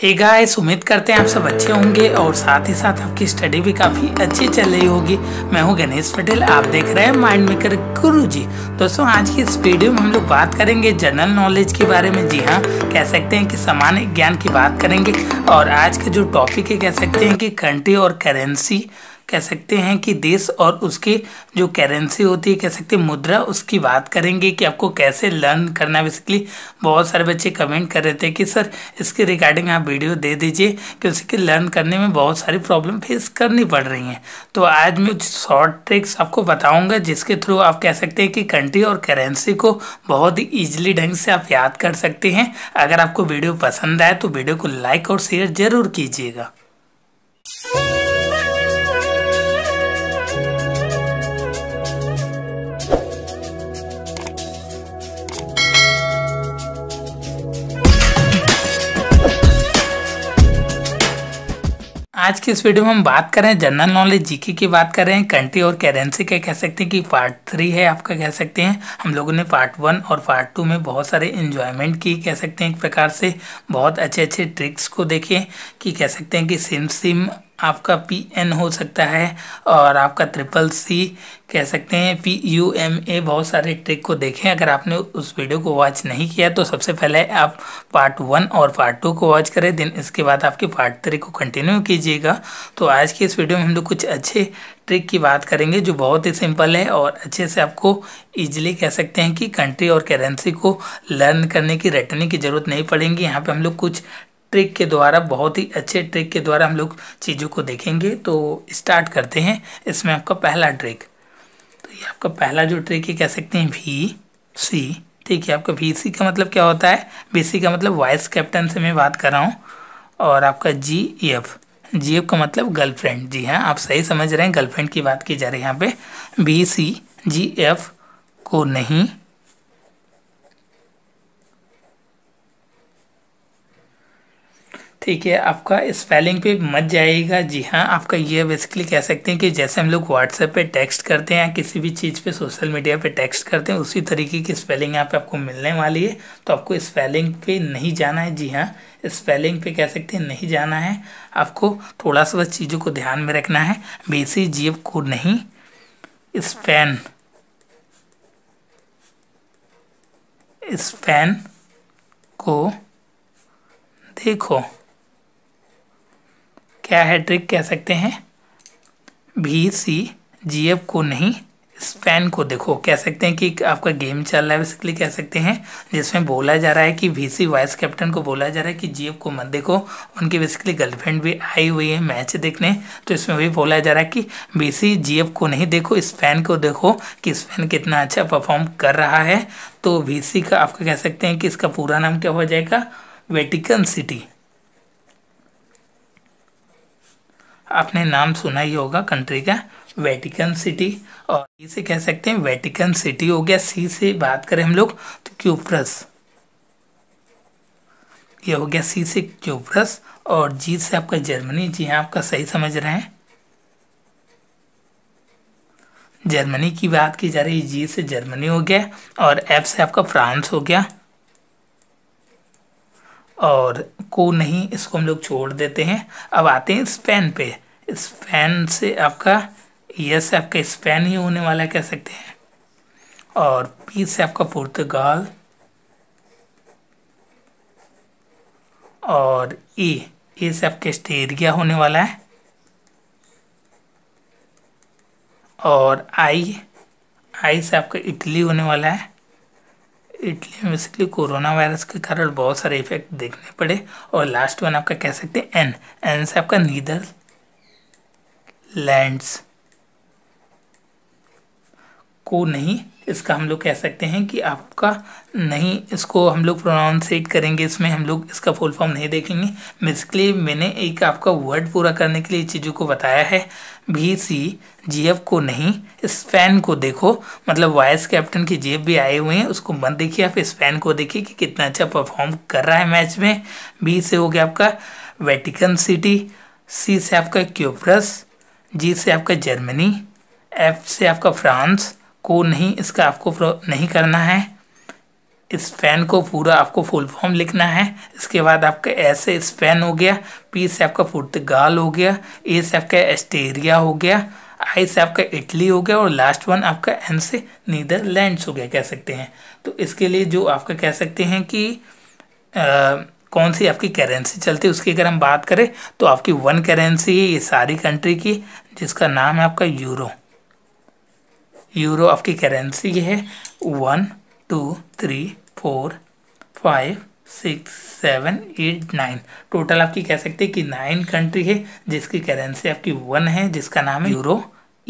hey guys उम्मीद करते हैं आप सब अच्छे होंगे और साथ ही साथ आपकी स्टडी भी काफ़ी अच्छी चल रही होगी मैं हूं गणेश पटेल आप देख रहे हैं माइंड मेकर गुरु जी दोस्तों आज की इस वीडियो में हम लोग बात करेंगे जनरल नॉलेज के बारे में जी हाँ कह सकते हैं कि सामान्य ज्ञान की बात करेंगे और आज का जो टॉपिक है कह सकते हैं कि कंट्री और करेंसी कह सकते हैं कि देश और उसके जो करेंसी होती है कह सकते हैं मुद्रा उसकी बात करेंगे कि आपको कैसे लर्न करना है बेसिकली बहुत सारे बच्चे कमेंट कर रहे थे कि सर इसके रिगार्डिंग आप वीडियो दे दीजिए कि उसके लर्न करने में बहुत सारी प्रॉब्लम फेस करनी पड़ रही हैं तो आज मैं शॉर्ट ट्रिक्स आपको बताऊँगा जिसके थ्रू आप कह सकते हैं कि कंट्री और करेंसी को बहुत ही ईजिली ढंग से आप याद कर सकते हैं अगर आपको वीडियो पसंद आए तो वीडियो को लाइक और शेयर ज़रूर कीजिएगा की इस वीडियो में हम बात कर रहे हैं जनरल नॉलेज जीके की बात कर रहे हैं कंट्री और करेंसी का कह सकते हैं कि पार्ट थ्री है आपका कह सकते हैं हम लोगों ने पार्ट वन और पार्ट टू में बहुत सारे इन्जॉयमेंट की कह सकते हैं एक प्रकार से बहुत अच्छे अच्छे ट्रिक्स को देखें कि कह सकते हैं कि सिम सिम आपका पी एन हो सकता है और आपका ट्रिपल सी कह सकते हैं पी यू एम ए बहुत सारे ट्रिक को देखें अगर आपने उस वीडियो को वॉच नहीं किया तो सबसे पहले आप पार्ट वन और पार्ट टू को वॉच करें दिन इसके बाद आपके पार्ट थ्री को कंटिन्यू कीजिएगा तो आज की इस वीडियो में हम लोग कुछ अच्छे ट्रिक की बात करेंगे जो बहुत ही सिंपल है और अच्छे से आपको ईजिली कह सकते हैं कि कंट्री और करेंसी को लर्न करने की रटने की ज़रूरत नहीं पड़ेगी यहाँ पर हम लोग कुछ ट्रिक के द्वारा बहुत ही अच्छे ट्रिक के द्वारा हम लोग चीज़ों को देखेंगे तो स्टार्ट करते हैं इसमें आपका पहला ट्रिक तो ये आपका पहला जो ट्रिक है कह सकते हैं वी सी ठीक है आपका वी सी का मतलब क्या होता है वी सी का मतलब वाइस कैप्टन से मैं बात कर रहा हूँ और आपका जी एफ जी एफ का मतलब गर्लफ्रेंड जी हाँ आप सही समझ रहे हैं गर्लफ्रेंड की बात की जा रही है यहाँ पे बी सी जी एफ को नहीं ठीक है आपका स्पेलिंग पे मत जाएगा जी हाँ आपका ये बेसिकली कह सकते हैं कि जैसे हम लोग व्हाट्सएप पे टेक्स्ट करते हैं या किसी भी चीज़ पे सोशल मीडिया पे टेक्स्ट करते हैं उसी तरीके की स्पेलिंग यहाँ पे आपको मिलने वाली है तो आपको स्पेलिंग पे नहीं जाना है जी हाँ स्पेलिंग पे कह सकते हैं नहीं जाना है आपको थोड़ा सा बस चीज़ों को ध्यान में रखना है बेसी जीव को नहीं स्पेन स्पेन को देखो क्या है ट्रिक कह सकते हैं भी सी जी एफ को नहीं स्पैन को देखो कह सकते हैं कि आपका गेम चल रहा है बेसिकली कह सकते हैं जिसमें बोला जा रहा है कि वीसी वाइस कैप्टन को बोला जा रहा है कि जीएफ को मत देखो उनकी बेसिकली गर्लफ्रेंड भी आई हुई है मैच देखने तो इसमें भी बोला जा रहा है कि वीसी जीएफ को नहीं देखो स्पैन को देखो कि स्पैन कितना अच्छा परफॉर्म कर रहा है तो सी का आपका कह सकते हैं कि इसका पूरा नाम क्या हो जाएगा वेटिकन सिटी आपने नाम सुना ही होगा कंट्री का वेटिकन सिटी और इसे कह सकते हैं वेटिकन सिटी हो गया सी से बात करें हम लोग तो क्यूप्रस ये हो गया सी से क्यूप्रस और जी से आपका जर्मनी जी हाँ आपका सही समझ रहे हैं जर्मनी की बात की जा रही है जी से जर्मनी हो गया और एफ से आपका फ्रांस हो गया और को नहीं इसको हम लोग छोड़ देते हैं अब आते हैं स्पैन पे स्पैन से आपका यस से आपका स्पैन ही होने वाला कह सकते हैं और पी से आपका पुर्तगाल और ए ए से आपका स्टेरिया होने वाला है और आई आई से आपका इटली होने वाला है इटली में बेसिकली कोरोना वायरस के कारण बहुत सारे इफेक्ट देखने पड़े और लास्ट वन आपका कह सकते हैं एन एन से आपका नीदर लैंड्स को नहीं इसका हम लोग कह सकते हैं कि आपका नहीं इसको हम लोग प्रोनाउंसिएट करेंगे इसमें हम लोग इसका फुल फॉर्म नहीं देखेंगे बेसिकली मैंने एक आपका वर्ड पूरा करने के लिए चीज़ों को बताया है भी सी जी एफ को नहीं स्पैन को देखो मतलब वाइस कैप्टन की जी एफ भी आए हुए हैं उसको मत देखिए आप स्पैन को देखिए कि कितना अच्छा परफॉर्म कर रहा है मैच में बी से हो गया आपका वेटिकन सिटी सी से आपका क्यूप्रस जी से आपका जर्मनी एफ से आपका फ्रांस को नहीं इसका आपको नहीं करना है इस फैन को पूरा आपको फुल फॉर्म लिखना है इसके बाद आपका ऐसे स्पेन हो गया पी से आपका पुर्तगाल हो गया ए से आपका एस्टेरिया हो गया आई से आपका इटली हो गया और लास्ट वन आपका एन से नीदरलैंड्स हो गया कह सकते हैं तो इसके लिए जो आपका कह सकते हैं कि आ, कौन सी आपकी करेंसी चलती है उसकी अगर हम बात करें तो आपकी वन करेंसी है ये सारी कंट्री की जिसका नाम है आपका यूरो यूरो आपकी करेंसी है one two three four five six seven eight nine total आपकी कह सकते हैं कि नाइन कंट्री है जिसकी करेंसी आपकी वन है जिसका नाम है euro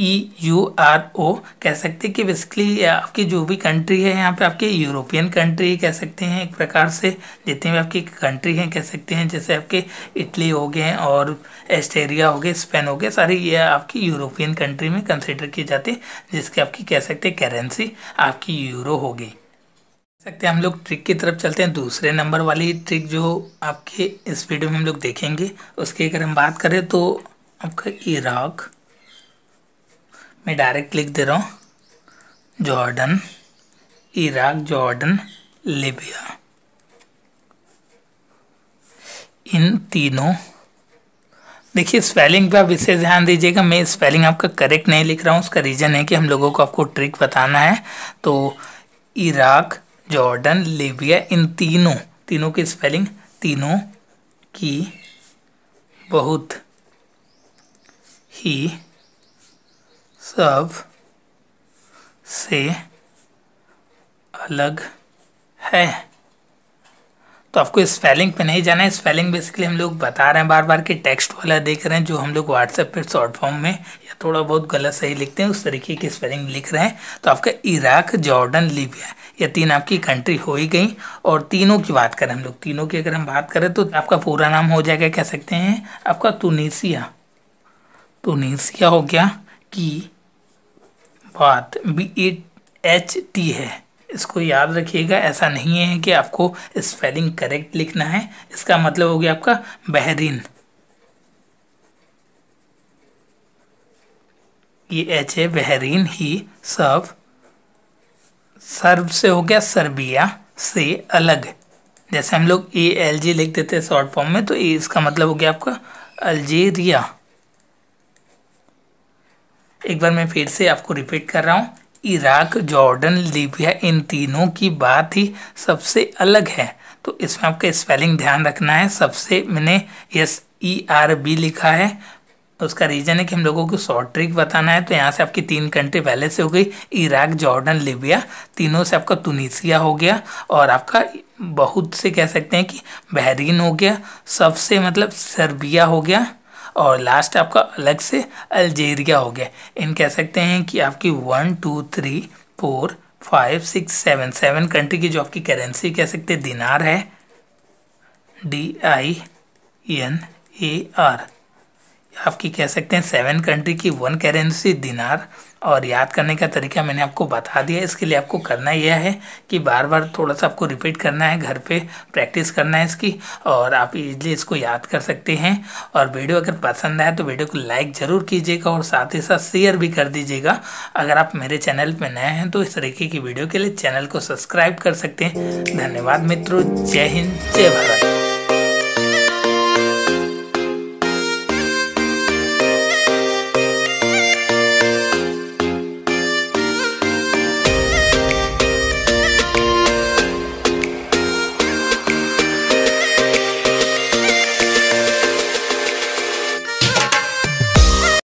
E U R O कह सकते हैं कि बेसिकली आपकी जो भी कंट्री है यहाँ पे आपके यूरोपियन कंट्री कह सकते हैं एक प्रकार से जितने भी आपकी कंट्री हैं कह सकते हैं जैसे आपके इटली हो गए और एस्टेरिया हो गए स्पेन हो गए सारी ये आपकी यूरोपियन कंट्री में कंसिडर किए जाते हैं जिसके आपकी कह सकते हैं करेंसी आपकी यूरो हो गई सकते हैं हम लोग ट्रिक की तरफ चलते हैं दूसरे नंबर वाली ट्रिक जो आपके इस वीडियो में हम लोग देखेंगे उसकी अगर हम बात करें तो आपका इराक़ मैं डायरेक्ट लिख दे रहा हूँ जॉर्डन इराक जॉर्डन लिबिया इन तीनों देखिए स्पेलिंग पे आप इसे ध्यान दीजिएगा मैं स्पेलिंग आपका करेक्ट नहीं लिख रहा हूँ उसका रीज़न है कि हम लोगों को आपको ट्रिक बताना है तो इराक जॉर्डन लिबिया इन तीनों तीनों की स्पेलिंग तीनों की बहुत ही सब से अलग है तो आपको स्पेलिंग पे नहीं जाना है स्पेलिंग बेसिकली हम लोग बता रहे हैं बार बार कि टेक्स्ट वाला देख रहे हैं जो हम लोग व्हाट्सएप पे शॉर्ट फॉर्म में या थोड़ा बहुत गलत सही लिखते हैं उस तरीके की स्पेलिंग लिख रहे हैं तो आपका इराक जॉर्डन लीबिया ये तीन आपकी कंट्री हो ही गई और तीनों की बात करें हम लोग तीनों की अगर हम बात करें तो आपका पूरा नाम हो जाएगा कह सकते हैं आपका तुनीसिया तुनीसिया हो गया कि बाद बी ए एच टी है इसको याद रखिएगा ऐसा नहीं है कि आपको स्पेलिंग करेक्ट लिखना है इसका मतलब हो गया आपका बेहरीन ये एच ए बहरीन ही सर्व सर्व से हो गया सर्बिया से अलग जैसे हम लोग ए एल जी लिख देते हैं शॉर्ट फॉर्म में तो ए इसका मतलब हो गया आपका अल्जीरिया एक बार मैं फिर से आपको रिपीट कर रहा हूँ इराक जॉर्डन लीबिया इन तीनों की बात ही सबसे अलग है तो इसमें आपका स्पेलिंग ध्यान रखना है सबसे मैंने यस ई आर बी लिखा है उसका रीज़न है कि हम लोगों को शॉर्ट ट्रिक बताना है तो यहाँ से आपकी तीन कंट्री पहले से हो गई इराक जॉर्डन लीबिया तीनों से आपका तुनिसिया हो गया और आपका बहुत से कह सकते हैं कि बहरीन हो गया सबसे मतलब सर्बिया हो गया और लास्ट आपका अलग से अल्जेरिया हो गया इन कह सकते हैं कि आपकी one two three four five six seven seven country की जो आपकी करेंसी कह सकते हैं दिनार है D I N A R आपकी कह सकते हैं सेवन कंट्री की वन करेंसी दिनार और याद करने का तरीका मैंने आपको बता दिया इसके लिए आपको करना यह है कि बार बार थोड़ा सा आपको रिपीट करना है घर पे प्रैक्टिस करना है इसकी और आप इजली इसको याद कर सकते हैं और वीडियो अगर पसंद आए तो वीडियो को लाइक ज़रूर कीजिएगा और साथ ही साथ शेयर भी कर दीजिएगा अगर आप मेरे चैनल पर नए हैं तो इस तरीके की वीडियो के लिए चैनल को सब्सक्राइब कर सकते हैं धन्यवाद मित्रों जय हिंद जय भारत